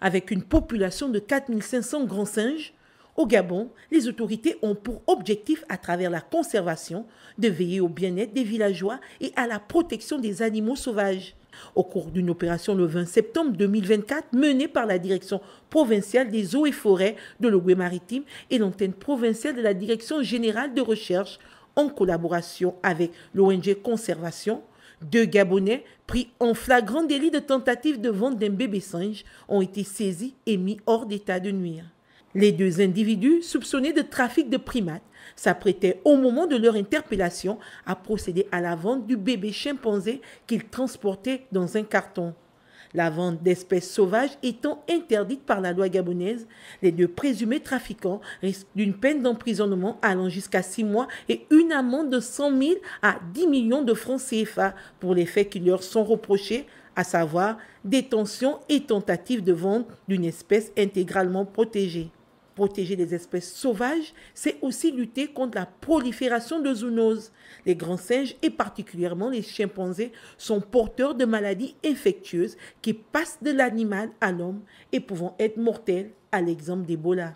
avec une population de 4500 grands singes, au Gabon, les autorités ont pour objectif, à travers la conservation, de veiller au bien-être des villageois et à la protection des animaux sauvages. Au cours d'une opération le 20 septembre 2024 menée par la direction provinciale des eaux et forêts de l'Ogoué-Maritime et l'antenne provinciale de la direction générale de recherche en collaboration avec l'ONG Conservation, deux Gabonais, pris en flagrant délit de tentative de vente d'un bébé singe, ont été saisis et mis hors d'état de nuire. Les deux individus, soupçonnés de trafic de primates, s'apprêtaient au moment de leur interpellation à procéder à la vente du bébé chimpanzé qu'ils transportaient dans un carton. La vente d'espèces sauvages étant interdite par la loi gabonaise, les deux présumés trafiquants risquent d'une peine d'emprisonnement allant jusqu'à 6 mois et une amende de 100 000 à 10 millions de francs CFA pour les faits qui leur sont reprochés, à savoir détention et tentative de vente d'une espèce intégralement protégée. Protéger les espèces sauvages, c'est aussi lutter contre la prolifération de zoonoses. Les grands singes et particulièrement les chimpanzés sont porteurs de maladies infectieuses qui passent de l'animal à l'homme et pouvant être mortelles, à l'exemple d'Ebola.